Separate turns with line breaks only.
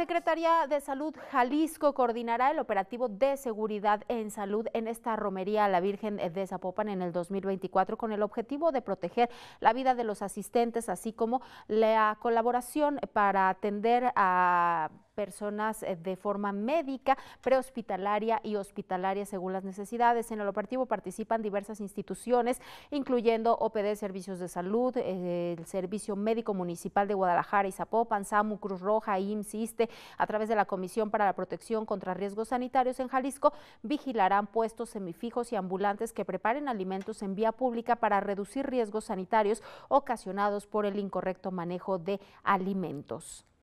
Secretaría de Salud Jalisco coordinará el operativo de seguridad en salud en esta romería a la Virgen de Zapopan en el 2024 con el objetivo de proteger la vida de los asistentes, así como la colaboración para atender a personas eh, de forma médica, prehospitalaria y hospitalaria según las necesidades. En el operativo participan diversas instituciones, incluyendo OPD Servicios de Salud, eh, el Servicio Médico Municipal de Guadalajara y Zapopan, SAMU, Cruz Roja, IMSS, e. a través de la Comisión para la Protección contra Riesgos Sanitarios en Jalisco, vigilarán puestos semifijos y ambulantes que preparen alimentos en vía pública para reducir riesgos sanitarios ocasionados por el incorrecto manejo de alimentos.